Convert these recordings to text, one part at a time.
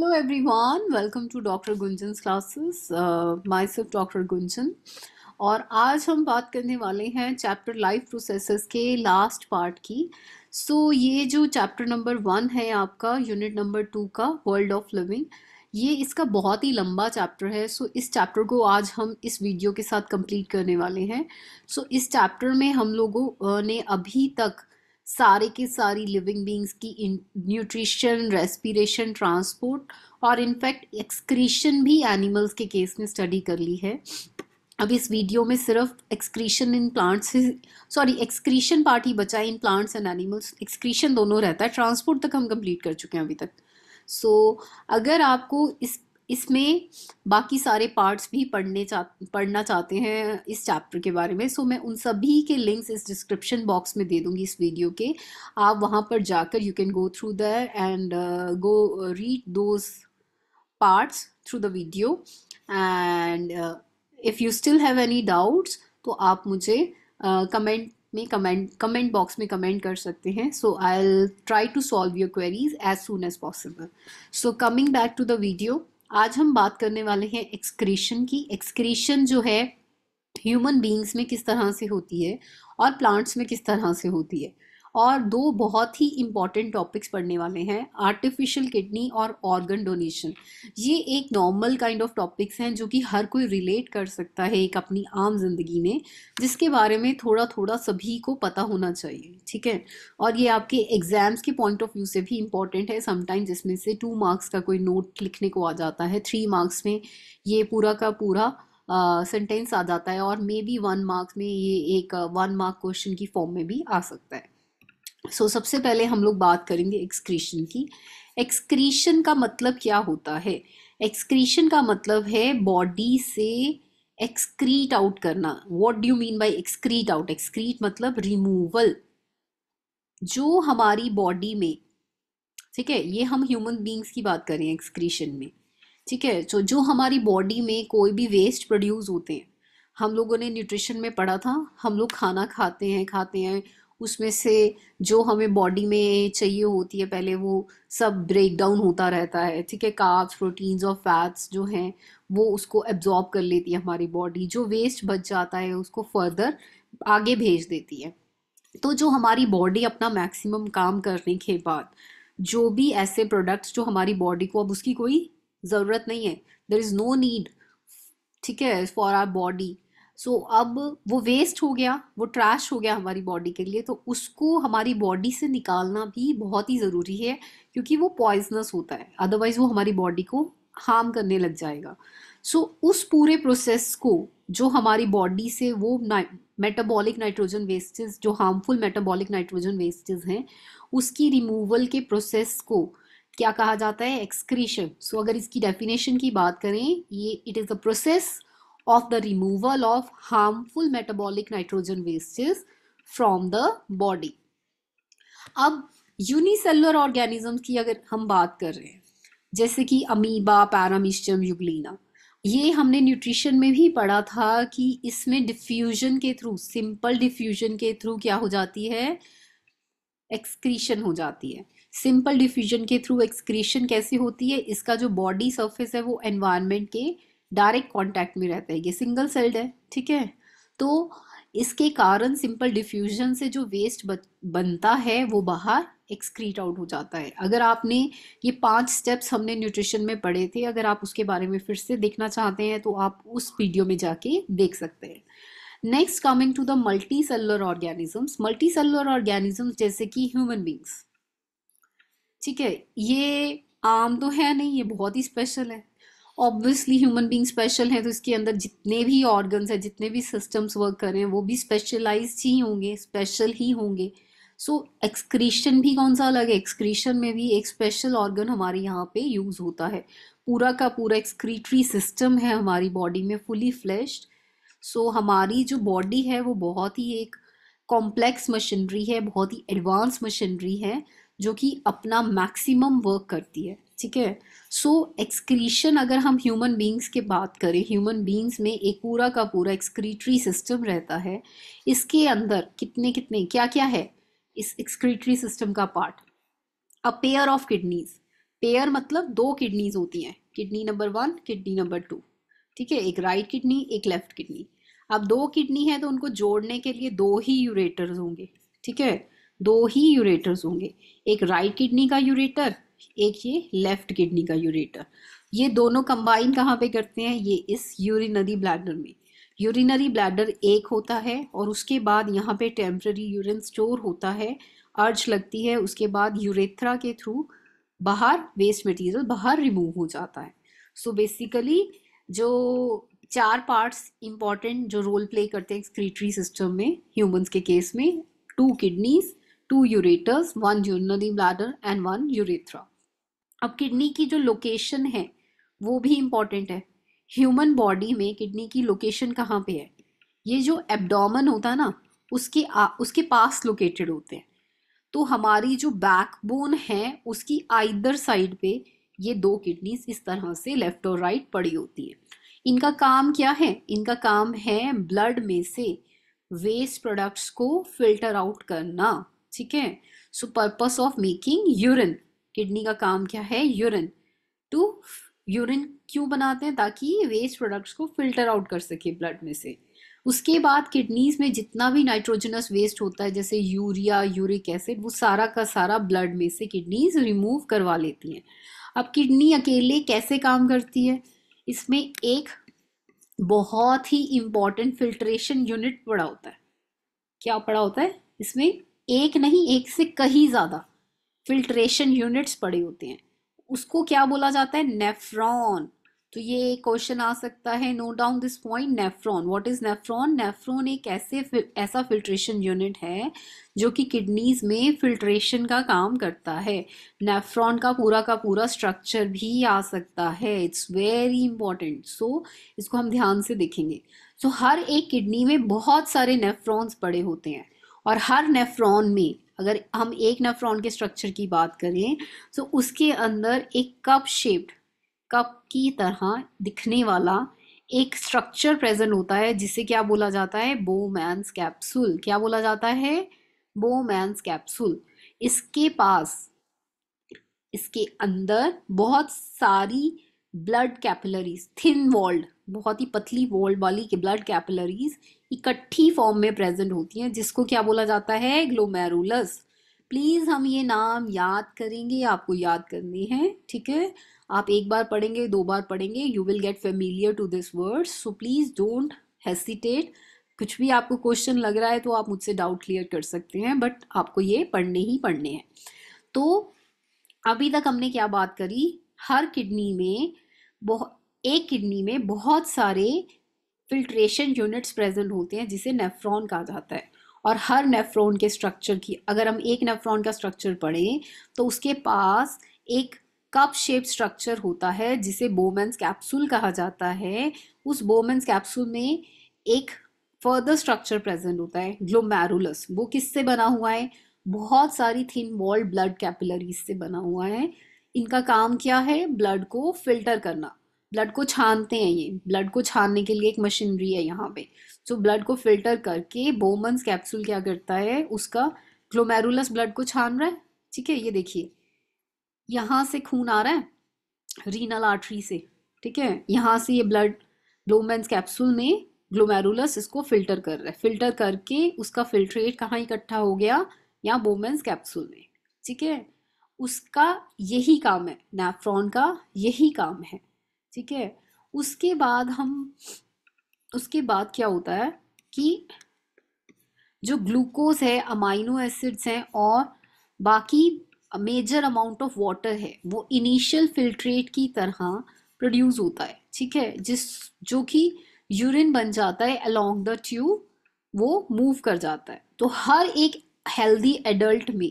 Hello everyone, welcome to Dr. Gunjan's classes. Uh, myself Dr. Gunjan. और आज हम बात करने वाले हैं चैप्टर लाइफ प्रोसेसेस के लास्ट पार्ट की सो so, ये जो चैप्टर नंबर वन है आपका यूनिट नंबर टू का वर्ल्ड ऑफ लिविंग ये इसका बहुत ही लंबा चैप्टर है सो so, इस चैप्टर को आज हम इस वीडियो के साथ कंप्लीट करने वाले हैं सो so, इस चैप्टर में हम लोगों ने अभी तक सारे की सारी लिविंग बींग्स की न्यूट्रिशन रेस्पिरेशन ट्रांसपोर्ट और इनफैक्ट एक्सक्रीशन भी एनिमल्स के केस में स्टडी कर ली है अब इस वीडियो में सिर्फ excretion in plants sorry excretion part ही बचा in plants and animals excretion दोनों रहता है ट्रांसपोर्ट तक हम कंप्लीट कर चुके हैं अभी तक सो so, अगर आपको इस इसमें बाकी सारे पार्ट्स भी पढ़ने चा पढ़ना चाहते हैं इस चैप्टर के बारे में सो मैं उन सभी के लिंक्स इस डिस्क्रिप्शन बॉक्स में दे दूंगी इस वीडियो के आप वहाँ पर जाकर you can go through the end go read those parts through the video and if you still have any doubts तो आप मुझे कमेंट uh, में कमेंट कमेंट बॉक्स में कमेंट कर सकते हैं so I try to solve your queries as soon as possible so coming back to the video आज हम बात करने वाले हैं एक्सक्रीशन की एक्सक्रीशन जो है ह्यूमन बींग्स में किस तरह से होती है और प्लांट्स में किस तरह से होती है और दो बहुत ही इम्पॉर्टेंट टॉपिक्स पढ़ने वाले हैं आर्टिफिशियल किडनी और ऑर्गन डोनेशन ये एक नॉर्मल काइंड ऑफ टॉपिक्स हैं जो कि हर कोई रिलेट कर सकता है एक अपनी आम जिंदगी में जिसके बारे में थोड़ा थोड़ा सभी को पता होना चाहिए ठीक है और ये आपके एग्जाम्स के पॉइंट ऑफ व्यू से भी इम्पॉर्टेंट है समटाइम्स जिसमें से टू मार्क्स का कोई नोट लिखने को आ जाता है थ्री मार्क्स में ये पूरा का पूरा सेंटेंस uh, आ जाता है और मे बी वन मार्क्स में ये एक वन मार्क क्वेश्चन की फॉर्म में भी आ सकता है सो so, सबसे पहले हम लोग बात करेंगे एक्सक्रीशन की एक्सक्रीशन का मतलब क्या होता है एक्सक्रीशन का मतलब है बॉडी से एक्सक्रीट आउट करना what do mean by excrete out excrete मतलब रिमूवल जो हमारी बॉडी में ठीक है ये हम ह्यूमन बींग्स की बात करें एक्सक्रीशन में ठीक है तो जो हमारी बॉडी में कोई भी वेस्ट प्रोड्यूस होते हैं हम लोगों ने न्यूट्रिशन में पढ़ा था हम लोग खाना खाते हैं खाते हैं उसमें से जो हमें बॉडी में चाहिए होती है पहले वो सब ब्रेक डाउन होता रहता है ठीक है कार्ब्स प्रोटीन्स और फैट्स जो हैं वो उसको एब्जॉर्ब कर लेती है हमारी बॉडी जो वेस्ट बच जाता है उसको फर्दर आगे भेज देती है तो जो हमारी बॉडी अपना मैक्सिमम काम करने के बाद जो भी ऐसे प्रोडक्ट्स जो हमारी बॉडी को अब उसकी कोई ज़रूरत नहीं है देर इज़ नो नीड ठीक है for our body so so, अब वो वेस्ट हो गया वो ट्रैश हो गया हमारी बॉडी के लिए तो उसको हमारी बॉडी से निकालना भी बहुत ही ज़रूरी है क्योंकि वो पॉइजनस होता है अदरवाइज़ वो हमारी बॉडी को हार्म करने लग जाएगा सो so, उस पूरे प्रोसेस को जो हमारी बॉडी से वो मेटाबॉलिक नाइट्रोजन वेस्टेज जो हार्मफुल मेटाबॉलिक नाइट्रोजन वेस्टेज हैं उसकी रिमूवल के प्रोसेस को क्या कहा जाता है एक्सक्रीशन सो so, अगर इसकी डेफिनेशन की बात करें ये it is the process of the removal of harmful metabolic nitrogen wastes from the body अब unicellular organisms की अगर हम बात कर रहे हैं जैसे कि अमीबा पैरामिस्टम युगलीना ये हमने न्यूट्रिशन में भी पढ़ा था कि इसमें डिफ्यूजन के थ्रू सिंपल डिफ्यूजन के थ्रू क्या हो जाती है एक्सक्रीशन हो जाती है सिंपल डिफ्यूजन के थ्रू एक्सक्रीशन कैसे होती है इसका जो बॉडी सरफेस है वो एनवायरनमेंट के डायरेक्ट कॉन्टैक्ट में रहता है ये सिंगल सेल्ड है ठीक है तो इसके कारण सिंपल डिफ्यूजन से जो वेस्ट बनता है वो बाहर एक्सक्रीट आउट हो जाता है अगर आपने ये पांच स्टेप्स हमने न्यूट्रिशन में पढ़े थे अगर आप उसके बारे में फिर से देखना चाहते हैं तो आप उस वीडियो में जाके देख सकते हैं next coming to the multicellular organisms multicellular organisms जैसे कि ह्यूमन बींग्स ठीक है ये आम तो है नहीं ये बहुत ही स्पेशल है ऑब्वियसली ह्यूमन बींग स्पेशल है तो इसके अंदर जितने भी ऑर्गन्स हैं जितने भी सिस्टम्स वर्क कर रहे हैं वो भी स्पेशलाइज ही होंगे स्पेशल ही होंगे सो so, एक्सक्रीशन भी कौन सा अलग है एक्सक्रीशन में भी एक स्पेशल ऑर्गन हमारे यहाँ पे यूज़ होता है पूरा का पूरा एक्सक्रीटरी सिस्टम है हमारी बॉडी में फुली फ्लैश्ड सो हमारी जो बॉडी है वो बहुत ही एक कॉम्प्लेक्स मशीनरी है बहुत ही एडवांस मशीनरी है जो कि अपना मैक्सिमम वर्क करती है ठीक है सो एक्सक्रीशन अगर हम ह्यूमन बींग्स के बात करें ह्यूमन बींग्स में एक पूरा का पूरा एक्सक्रीटरी सिस्टम रहता है इसके अंदर कितने कितने क्या क्या है इस एक्सक्रीटरी सिस्टम का part a pair of kidneys pair मतलब दो किडनीज होती हैं kidney number one kidney number two ठीक है एक राइट किडनी एक लेफ्ट किडनी अब दो किडनी है तो उनको जोड़ने के लिए दो ही यूरेटर्स होंगे ठीक है दो ही यूरेटर्स होंगे एक राइट किडनी का यूरेटर एक ये लेफ्ट किडनी का यूरेटर ये दोनों कंबाइन कहाँ पे करते हैं ये इस यूरिनरी ब्लैडर में यूरिनरी ब्लैडर एक होता है और उसके बाद यहाँ पे टेम्प्ररी यूरिन स्टोर होता है अर्ज लगती है उसके बाद यूरेथ्रा के थ्रू बाहर वेस्ट मटेरियल बाहर रिमूव हो जाता है सो so बेसिकली जो चार पार्ट्स इंपॉर्टेंट जो रोल प्ले करते हैं एक्सक्रीटरी सिस्टम में ह्यूमंस के केस में two kidneys two ureters one urinary bladder and one urethra अब किडनी की जो लोकेशन है वो भी इम्पॉर्टेंट है ह्यूमन बॉडी में किडनी की लोकेशन कहाँ पे है ये जो एब्डोमन होता है ना उसके आ, उसके पास लोकेटेड होते हैं तो हमारी जो बैकबोन है उसकी आइदर साइड पे ये दो किडनीज इस तरह से लेफ्ट और राइट पड़ी होती है इनका काम क्या है इनका काम है ब्लड में से वेस्ट प्रोडक्ट्स को फिल्टर आउट करना ठीक है so purpose of making urine kidney का काम क्या है यूरिन टू यूरिन क्यों बनाते हैं ताकि वेस्ट प्रोडक्ट्स को फिल्टर आउट कर सके ब्लड में से उसके बाद किडनीज में जितना भी नाइट्रोजनस वेस्ट होता है जैसे यूरिया यूरिक एसिड वो सारा का सारा ब्लड में से किडनीज रिमूव करवा लेती हैं अब किडनी अकेले कैसे काम करती है इसमें एक बहुत ही इम्पॉर्टेंट फिल्ट्रेशन यूनिट पड़ा होता है क्या पड़ा होता है इसमें एक नहीं एक से कहीं ज़्यादा फिल्ट्रेशन यूनिट्स पड़े होते हैं उसको क्या बोला जाता है नेफ्रॉन तो ये क्वेश्चन आ सकता है note down this point nephron what is nephron nephron एक ऐसे ऐसा फिल्ट्रेशन यूनिट है जो कि किडनीज में फिल्ट्रेशन का काम करता है नेफ्रॉन का पूरा का पूरा स्ट्रक्चर भी आ सकता है इट्स वेरी इंपॉर्टेंट सो इसको हम ध्यान से देखेंगे सो so, हर एक किडनी में बहुत सारे नेफ्रॉन्स पड़े होते हैं और हर नेफ्रॉन में अगर हम एक नेफ्रॉन के स्ट्रक्चर की बात करें तो उसके अंदर एक कप शेप्ड कप की तरह दिखने वाला एक स्ट्रक्चर प्रेजेंट होता है जिसे क्या बोला जाता है बोमैंस कैप्सूल क्या बोला जाता है बोमैन्स कैप्सूल इसके पास इसके अंदर बहुत सारी ब्लड कैपिलरीज थिन वॉल्ड बहुत ही पतली वोल्ड वाली के ब्लड कैपिलरीज इकट्ठी फॉर्म में प्रेजेंट होती हैं जिसको क्या बोला जाता है ग्लोमेरुलस प्लीज़ हम ये नाम याद करेंगे आपको याद करने हैं ठीक है आप एक बार पढ़ेंगे दो बार पढ़ेंगे you will get familiar to this word so please don't hesitate कुछ भी आपको क्वेश्चन लग रहा है तो आप मुझसे डाउट क्लियर कर सकते हैं बट आपको ये पढ़ने ही पढ़ने हैं तो अभी तक हमने क्या बात करी हर किडनी में बहुत एक किडनी में बहुत सारे फिल्ट्रेशन यूनिट्स प्रेजेंट होते हैं जिसे नेफ्रॉन कहा जाता है और हर नेफ्रॉन के स्ट्रक्चर की अगर हम एक नेफ्रॉन का स्ट्रक्चर पढ़ें तो उसके पास एक कप शेप स्ट्रक्चर होता है जिसे बोमेंस कैप्सूल कहा जाता है उस बोमेंस कैप्सूल में एक फर्दर स्ट्रक्चर प्रेजेंट होता है ग्लोमेरुलस वो किससे बना हुआ है बहुत सारी थिन वॉल्ड ब्लड कैपिलरीज से बना हुआ है इनका काम क्या है ब्लड को फिल्टर करना ब्लड को छानते हैं ये ब्लड को छानने के लिए एक मशीनरी है यहाँ पे सो so, ब्लड को फिल्टर करके बोमन्स कैप्सूल क्या करता है उसका ग्लोमेरुलस ब्लड को छान रहा है ठीक है ये देखिए यहाँ से खून आ रहा है रीनल आर्टरी से ठीक है यहाँ से ये ब्लड ग्लोमेंस कैप्सूल में ग्लोमेरुलस इसको फिल्टर कर रहा है फिल्टर करके उसका फिल्ट्रेट कहाँ इकट्ठा हो गया यहाँ बोमेंस कैप्सूल में ठीक है उसका यही काम है नेफ्रॉन का यही काम है ठीक है उसके बाद हम उसके बाद क्या होता है कि जो ग्लूकोज है अमाइनो एसिड्स हैं और बाकी मेजर अमाउंट ऑफ वाटर है वो इनिशियल फिल्ट्रेट की तरह प्रोड्यूस होता है ठीक है जिस जो कि यूरिन बन जाता है अलोंग द ट्यूब वो मूव कर जाता है तो हर एक हेल्दी एडल्ट में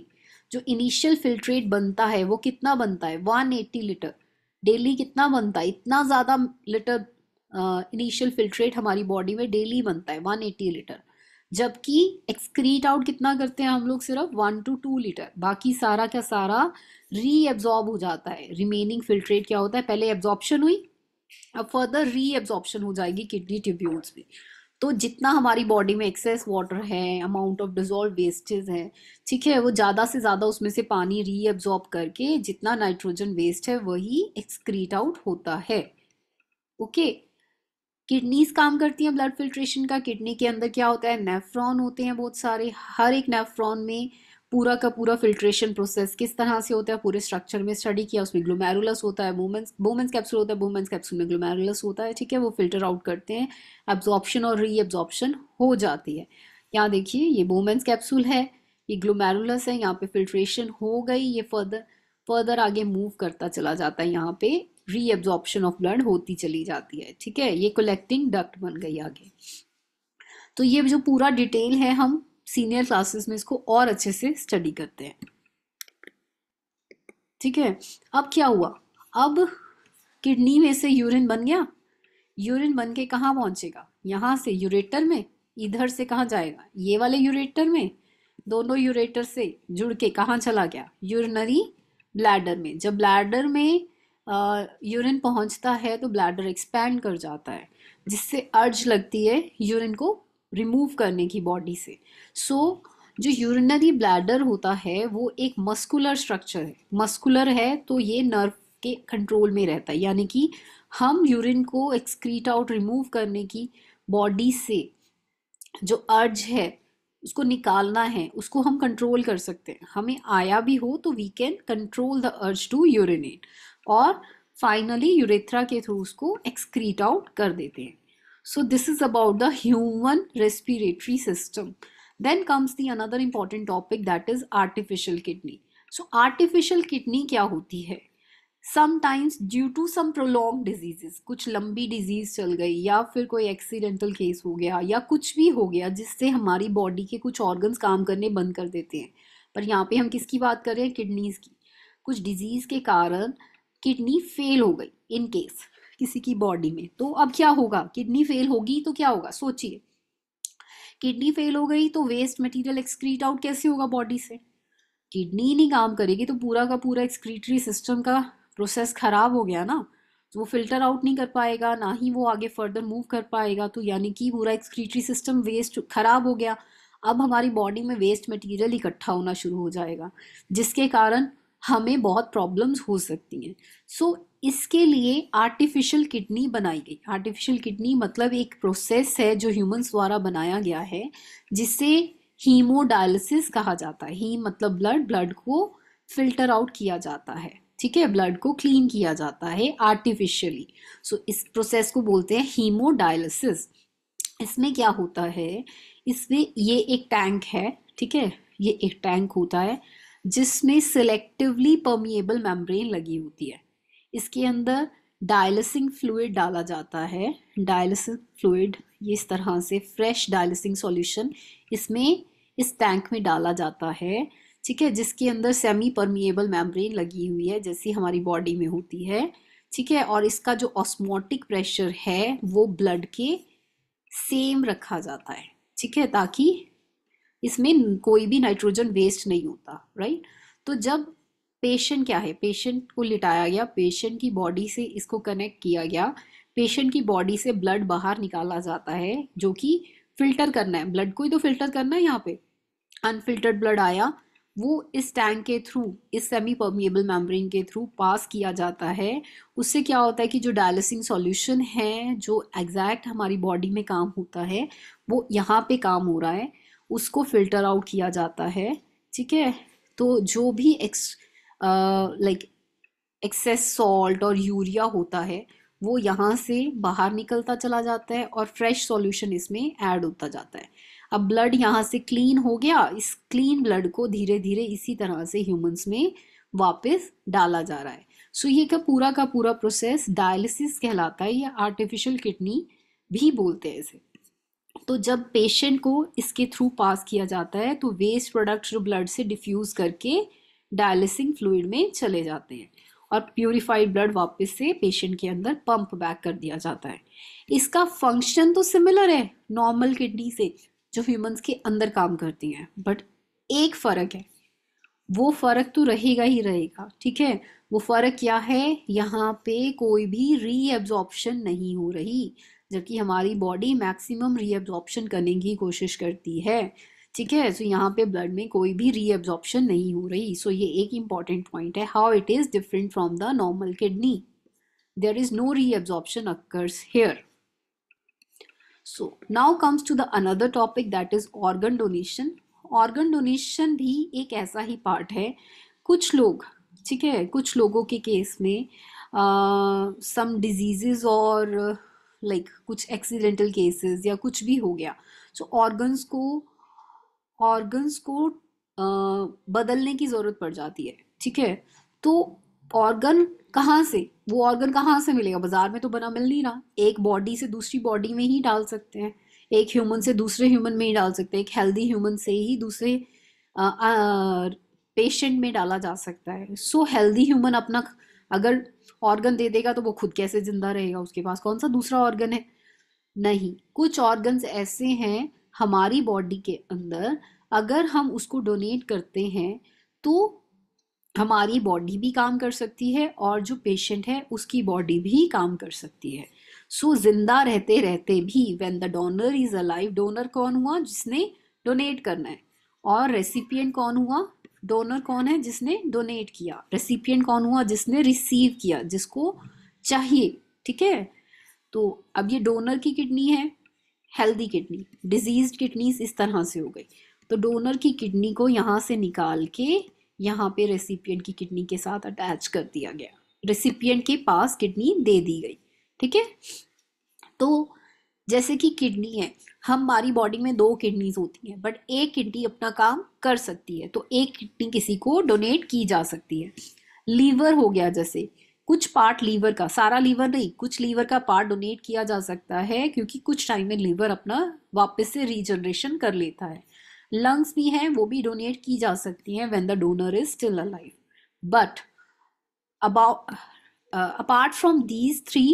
जो इनिशियल फिल्ट्रेट बनता है वो कितना बनता है 180 लीटर डेली कितना बनता है इतना ज़्यादा लीटर इनिशियल फिल्ट्रेट हमारी बॉडी में डेली बनता है वन एटी लीटर जबकि एक्सक्रीट आउट कितना करते हैं हम लोग सिर्फ वन टू टू लीटर बाकी सारा क्या सारा रीएब्जॉर्ब हो जाता है रिमेनिंग फिल्ट्रेट क्या होता है पहले एब्जॉर्प्शन हुई अब फर्दर रीएब्जॉर्प्शन हो जाएगी किडनी ट्यूब्यूल्स में तो जितना हमारी बॉडी में एक्सेस वाटर है अमाउंट ऑफ डिजोल्व वेस्टेज है ठीक है वो ज़्यादा से ज़्यादा उसमें से पानी रीअब्जॉर्ब करके जितना नाइट्रोजन वेस्ट है वही एक्सक्रीट आउट होता है ओके किडनीज काम करती हैं ब्लड फिल्ट्रेशन का किडनी के अंदर क्या होता है नेफ्रॉन होते हैं बहुत सारे हर एक नेफ्रॉन में पूरा का पूरा फिल्ट्रेशन प्रोसेस किस तरह से होता है पूरे स्ट्रक्चर में स्टडी किया उसमें ग्लोमेरुलस होता है वोमेंस वोमेंस कैप्सूल होता है वोमेंस कैप्सूल में ग्लोमेरुलस होता है ठीक है वो फिल्टर आउट करते हैं एब्जॉर्प्शन और री एब्जॉर्प्शन हो जाती है यहाँ देखिए ये वोमेंस कैप्सूल है ये ग्लोमेरुलस है यहाँ पे फिल्ट्रेशन हो गई ये फर्दर फर्दर आगे मूव करता चला जाता है यहाँ पे रीअब्जॉर्प्शन ऑफ ब्लड होती चली जाती है ठीक है ये कलेक्टिंग डक्ट बन गई आगे तो ये जो पूरा डिटेल है हम सीनियर क्लासेस में इसको और अच्छे से स्टडी करते हैं ठीक है अब क्या हुआ अब किडनी में से यूरिन बन गया यूरिन बन के कहाँ पहुंचेगा यहाँ से यूरेटर में इधर से कहाँ जाएगा ये वाले यूरेटर में दोनों यूरेटर से जुड़ के कहाँ चला गया यूरिनरी ब्लैडर में जब ब्लैडर में यूरिन पहुंचता है तो ब्लैडर एक्सपैंड कर जाता है जिससे अर्ज लगती है यूरिन को रिमूव करने की बॉडी से सो so, जो यूरिनरी ब्लैडर होता है वो एक मस्कुलर स्ट्रक्चर है मस्कुलर है तो ये नर्व के कंट्रोल में रहता है यानी कि हम यूरिन को एक्सक्रीट आउट रिमूव करने की बॉडी से जो अर्ज है उसको निकालना है उसको हम कंट्रोल कर सकते हैं हमें आया भी हो तो we can control the urge to urinate और फाइनली यूरेथ्रा के थ्रू उसको एक्सक्रीट आउट कर देते हैं so this is about the human respiratory system then comes the another important topic that is artificial kidney so artificial kidney क्या होती है sometimes due to some prolong diseases कुछ लंबी डिजीज चल गई या फिर कोई एक्सीडेंटल केस हो गया या कुछ भी हो गया जिससे हमारी बॉडी के कुछ ऑर्गन्स काम करने बंद कर देते हैं पर यहाँ पे हम किसकी बात कर रहे हैं किडनीज की कुछ डिजीज के कारण किडनी फेल हो गई इन केस किसी की बॉडी में तो अब क्या होगा किडनी फेल होगी तो क्या होगा सोचिए किडनी फेल हो गई तो वेस्ट मटेरियल एक्सक्रीट आउट कैसे होगा बॉडी से किडनी नहीं काम करेगी तो पूरा का पूरा एक्सक्रीटरी सिस्टम का प्रोसेस खराब हो गया ना तो वो फिल्टर आउट नहीं कर पाएगा ना ही वो आगे फर्दर मूव कर पाएगा तो यानी कि पूरा एक्सक्रीटरी सिस्टम वेस्ट खराब हो गया अब हमारी बॉडी में वेस्ट मटेरियल इकट्ठा होना शुरू हो जाएगा जिसके कारण हमें बहुत प्रॉब्लम्स हो सकती हैं सो so, इसके लिए आर्टिफिशियल किडनी बनाई गई आर्टिफिशियल किडनी मतलब एक प्रोसेस है जो ह्यूमंस द्वारा बनाया गया है जिसे हीमोडायलिसिस कहा जाता है ही मतलब ब्लड ब्लड को फिल्टर आउट किया जाता है ठीक है ब्लड को क्लीन किया जाता है आर्टिफिशियली सो so, इस प्रोसेस को बोलते हैं हीमोडायलिसिस इसमें क्या होता है इसमें ये एक टैंक है ठीक है ये एक टैंक होता है जिसमें सिलेक्टिवली परमिएबल मेम्ब्रेन लगी होती है इसके अंदर डायलिसिंग फ्लूड डाला जाता है डायलिसिंग फ्लूड इस तरह से फ्रेश डायलिसिंग सॉल्यूशन इसमें इस टैंक में डाला जाता है ठीक है जिसके अंदर सेमी परमिएबल मेम्ब्रेन लगी हुई है जैसी हमारी बॉडी में होती है ठीक है और इसका जो ऑस्मोटिक प्रेशर है वो ब्लड के सेम रखा जाता है ठीक है ताकि इसमें कोई भी नाइट्रोजन वेस्ट नहीं होता राइट तो जब पेशेंट क्या है पेशेंट को लिटाया गया पेशेंट की बॉडी से इसको कनेक्ट किया गया पेशेंट की बॉडी से ब्लड बाहर निकाला जाता है जो कि फिल्टर करना है ब्लड को ही तो फिल्टर करना है यहाँ पे अनफिल्टर्ड ब्लड आया वो इस टैंक के थ्रू इस सेमी परमिएबल मेम्ब्रेन के थ्रू पास किया जाता है उससे क्या होता है कि जो डायलिसिंग सॉल्यूशन है जो एग्जैक्ट हमारी बॉडी में काम होता है वो यहाँ पे काम हो रहा है उसको फिल्टर आउट किया जाता है ठीक है तो जो भी एक्स लाइक एक्सेस सॉल्ट और यूरिया होता है वो यहाँ से बाहर निकलता चला जाता है और फ्रेश सॉल्यूशन इसमें ऐड होता जाता है अब ब्लड यहाँ से क्लीन हो गया इस क्लीन ब्लड को धीरे धीरे इसी तरह से ह्यूमंस में वापस डाला जा रहा है सो ये का पूरा का पूरा प्रोसेस डायलिसिस कहलाता है या आर्टिफिशियल किडनी भी बोलते हैं इसे तो जब पेशेंट को इसके थ्रू पास किया जाता है तो वेस्ट प्रोडक्ट जो ब्लड से डिफ्यूज़ करके डायलिसिंग फ्लूड में चले जाते हैं और प्योरीफाइड ब्लड वापस से पेशेंट के अंदर पंप बैक कर दिया जाता है इसका फंक्शन तो सिमिलर है नॉर्मल किडनी से जो ह्यूमंस के अंदर काम करती हैं बट एक फ़र्क है वो फ़र्क तो रहेगा ही रहेगा ठीक है वो फ़र्क क्या है यहाँ पे कोई भी रीएब्जॉर्प्शन नहीं हो रही जबकि हमारी बॉडी मैक्सिमम रीएब्जॉर्प्शन करने की कोशिश करती है ठीक है सो यहाँ पे ब्लड में कोई भी रीअब्जॉर्प्शन नहीं हो रही सो ये एक इम्पॉर्टेंट पॉइंट है how it is different from the normal kidney there is no reabsorption occurs here so now comes to the another topic that is organ donation organ donation भी एक ऐसा ही part है कुछ लोग ठीक है कुछ लोगों के केस में सम uh, डिजीज़ और लाइक uh, like, कुछ एक्सीडेंटल केसेस या कुछ भी हो गया सो so, ऑर्गन्स को ऑर्गन्स को बदलने की ज़रूरत पड़ जाती है ठीक है तो ऑर्गन कहाँ से वो ऑर्गन कहाँ से मिलेगा बाजार में तो बना मिल नहीं रहा एक बॉडी से दूसरी बॉडी में ही डाल सकते हैं एक ह्यूमन से दूसरे ह्यूमन में ही डाल सकते हैं एक हेल्दी ह्यूमन से ही दूसरे पेशेंट में डाला जा सकता है सो हेल्दी ह्यूमन अपना अगर ऑर्गन दे देगा तो वो खुद कैसे जिंदा रहेगा उसके पास कौन सा दूसरा ऑर्गन है नहीं कुछ ऑर्गन्स ऐसे हैं हमारी बॉडी के अंदर अगर हम उसको डोनेट करते हैं तो हमारी बॉडी भी काम कर सकती है और जो पेशेंट है उसकी बॉडी भी काम कर सकती है सो so, जिंदा रहते रहते भी when the donor is a life donor कौन हुआ जिसने डोनेट करना है और रेसिपियन कौन हुआ डोनर कौन है जिसने डोनेट किया रेसिपियन कौन हुआ जिसने रिसीव किया जिसको चाहिए ठीक है तो अब ये डोनर की किडनी है हेल्दी किडनी डिजीज किडनी इस तरह से हो गई तो डोनर की किडनी को यहाँ से निकाल के यहाँ पे रेसिपियंट की किडनी के साथ अटैच कर दिया गया रेसिपियंट के पास किडनी दे दी गई ठीक है तो जैसे कि किडनी है हमारी बॉडी में दो किडनीज होती हैं बट एक किडनी अपना काम कर सकती है तो एक किडनी किसी को डोनेट की जा सकती है लीवर हो गया जैसे कुछ पार्ट लीवर का सारा लीवर नहीं कुछ लीवर का पार्ट डोनेट किया जा सकता है क्योंकि कुछ टाइम में लीवर अपना वापस से रीजनरेशन कर लेता है लंग्स भी हैं वो भी डोनेट की जा सकती हैं when the donor is still alive but about apart from these three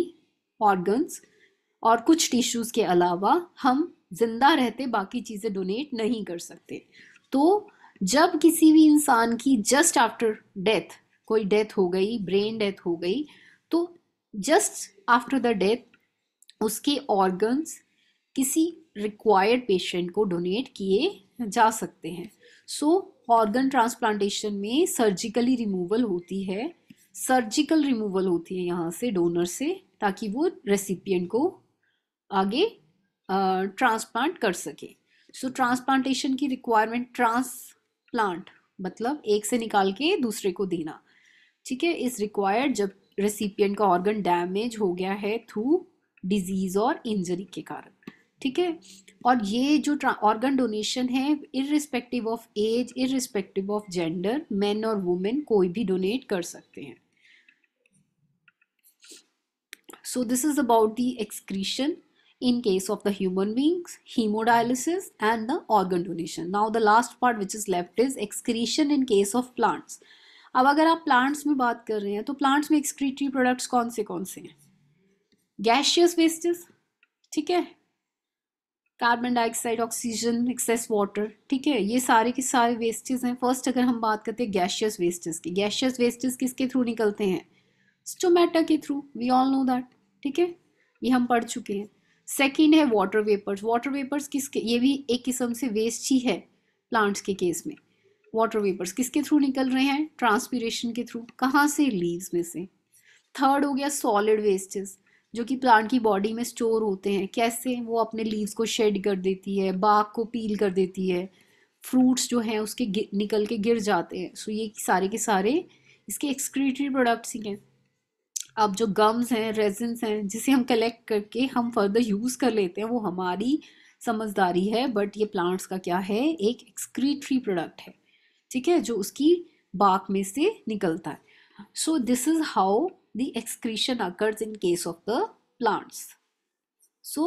organs और कुछ टिश्यूज के अलावा हम जिंदा रहते बाकी चीज़ें डोनेट नहीं कर सकते तो जब किसी भी इंसान की जस्ट आफ्टर डेथ कोई डेथ हो गई ब्रेन डेथ हो गई तो जस्ट आफ्टर द डेथ उसके ऑर्गन्स किसी रिक्वायर्ड पेशेंट को डोनेट किए जा सकते हैं सो ऑर्गन ट्रांसप्लांटेशन में सर्जिकली रिमूवल होती है सर्जिकल रिमूवल होती है यहाँ से डोनर से ताकि वो रेसिपियंट को आगे ट्रांसप्लांट कर सके सो so, ट्रांसप्लांटेशन की रिक्वायरमेंट ट्रांसप्लांट मतलब एक से निकाल के दूसरे को देना ठीक है इज रिक्वायर्ड जब रेसिपियंट का ऑर्गन डैमेज हो गया है थ्रू डिजीज और इंजरी के कारण ठीक है और ये जो ऑर्गन डोनेशन है irrespective of age irrespective of gender man और वुमेन कोई भी डोनेट कर सकते हैं so this is about the excretion in case of the human beings hemodialysis and the organ donation now the last part which is left is excretion in case of plants अब अगर आप plants में बात कर रहे हैं तो plants में एक्सक्रीटरी प्रोडक्ट्स कौन से कौन से हैं गैशियस वेस्टेस ठीक है carbon dioxide oxygen excess water ठीक है ये सारे के सारे वेस्टेज हैं फर्स्ट अगर हम बात करते हैं गैशियस वेस्टेज की गैशियस वेस्टेज किसके थ्रू निकलते हैं स्टोमेटा के through we all know that ठीक है ये हम पढ़ चुके हैं सेकेंड है वाटर वेपर्स वाटर वेपर्स किसके ये भी एक किस्म से वेस्ट ही है प्लांट्स के केस में वाटर वेपर्स किसके थ्रू निकल रहे हैं ट्रांसपीरेशन के थ्रू कहाँ से लीव्स में से थर्ड हो गया सॉलिड वेस्टेस जो कि प्लांट की बॉडी में स्टोर होते हैं कैसे वो अपने लीव्स को शेड कर देती है बाग को पील कर देती है फ्रूट्स जो हैं उसके निकल के गिर जाते हैं सो ये सारे के सारे इसके एक्सक्रीटरी प्रोडक्ट्स ही हैं अब जो गम्स हैं रेजिन्स हैं जिसे हम कलेक्ट करके हम फर्दर यूज़ कर लेते हैं वो हमारी समझदारी है बट ये प्लांट्स का क्या है एक एक्सक्रीटरी प्रोडक्ट है ठीक है जो उसकी बाक में से निकलता है so this is how the excretion occurs in case of the plants so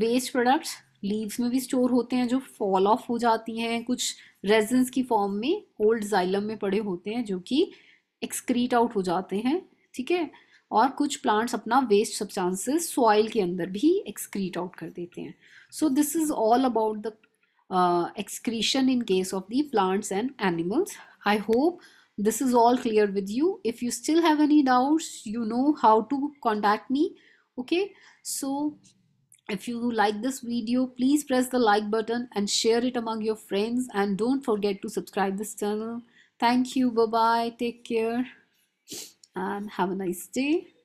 waste products leaves में भी स्टोर होते हैं जो फॉल ऑफ हो जाती हैं कुछ रेजेंस की फॉर्म में ओल्ड जाइलम में पड़े होते हैं जो कि एक्सक्रीट आउट हो जाते हैं ठीक है और कुछ प्लांट्स अपना वेस्ट सब्सटेंसेस सॉइल के अंदर भी एक्सक्रीट आउट कर देते हैं so this is all about the uh, excretion in case of the plants and animals. I hope this is all clear with you. If you still have any doubts, you know how to contact me. Okay, so if you like this video, please press the like button and share it among your friends and don't forget to subscribe this channel. Thank you. Bye-bye. Take care and have a nice day.